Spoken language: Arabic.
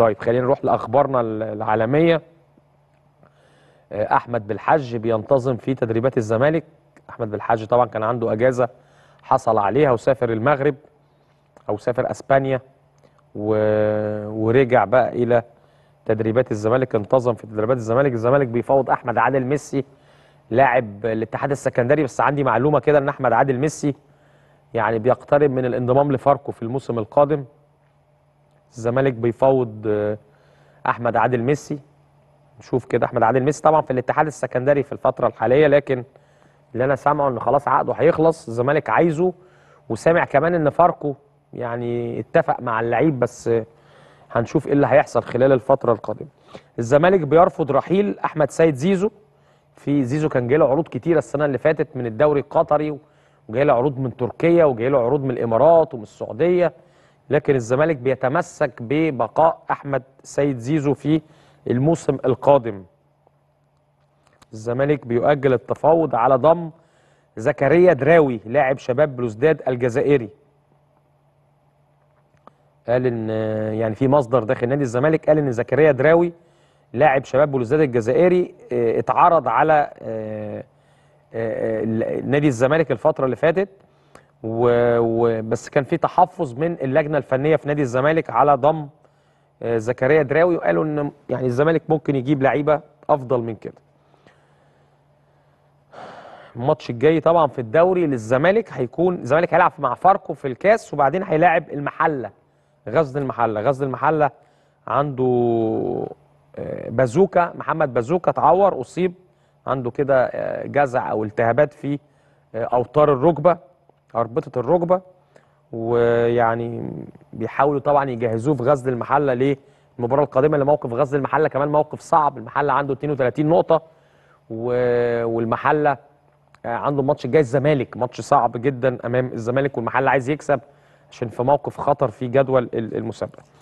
طيب خلينا نروح لاخبارنا العالميه آه، احمد بالحج بينتظم في تدريبات الزمالك احمد بالحج طبعا كان عنده اجازه حصل عليها وسافر المغرب او سافر اسبانيا و... ورجع بقى الى تدريبات الزمالك انتظم في تدريبات الزمالك الزمالك بيفاوض احمد عادل ميسي لاعب الاتحاد السكندري بس عندي معلومه كده ان احمد عادل ميسي يعني بيقترب من الانضمام لفاركو في الموسم القادم الزمالك بيفاوض آه، احمد عادل ميسي نشوف كده احمد عادل ميسي طبعا في الاتحاد السكندري في الفتره الحاليه لكن اللي انا سامعه ان خلاص عقده هيخلص الزمالك عايزه وسامع كمان ان فاركو يعني اتفق مع اللعيب بس هنشوف ايه اللي هيحصل خلال الفتره القادمه الزمالك بيرفض رحيل احمد سيد زيزو في زيزو كان جاي له عروض كتيره السنه اللي فاتت من الدوري القطري وجاي له عروض من تركيا وجاي له عروض من الامارات ومن السعوديه لكن الزمالك بيتمسك ببقاء احمد سيد زيزو في الموسم القادم الزمالك بيؤجل التفاوض على ضم زكريا دراوي لاعب شباب بلوزداد الجزائري قال ان يعني في مصدر داخل نادي الزمالك قال ان زكريا دراوي لاعب شباب بلوزداد الجزائري آه، اتعرض على آه، آه، نادي الزمالك الفتره اللي فاتت وبس كان في تحفظ من اللجنه الفنيه في نادي الزمالك على ضم آه، زكريا دراوي وقالوا ان يعني الزمالك ممكن يجيب لعيبه افضل من كده. الماتش الجاي طبعا في الدوري للزمالك هيكون الزمالك هيلعب مع فاركو في الكاس وبعدين هيلاعب المحله غزل المحله، غزل المحله عنده آه، بازوكا محمد بازوكا اتعور اصيب عنده كده آه، جزع او التهابات في اوتار الركبه اربطه الركبه ويعني بيحاولوا طبعا يجهزوه في غزل المحله ليه المباراه القادمه لموقف غزل المحله كمان موقف صعب المحله عنده 32 نقطه و... والمحله آه، عنده ماتش جاي الزمالك ماتش صعب جدا امام الزمالك والمحله عايز يكسب عشان في موقف خطر في جدول المسابقه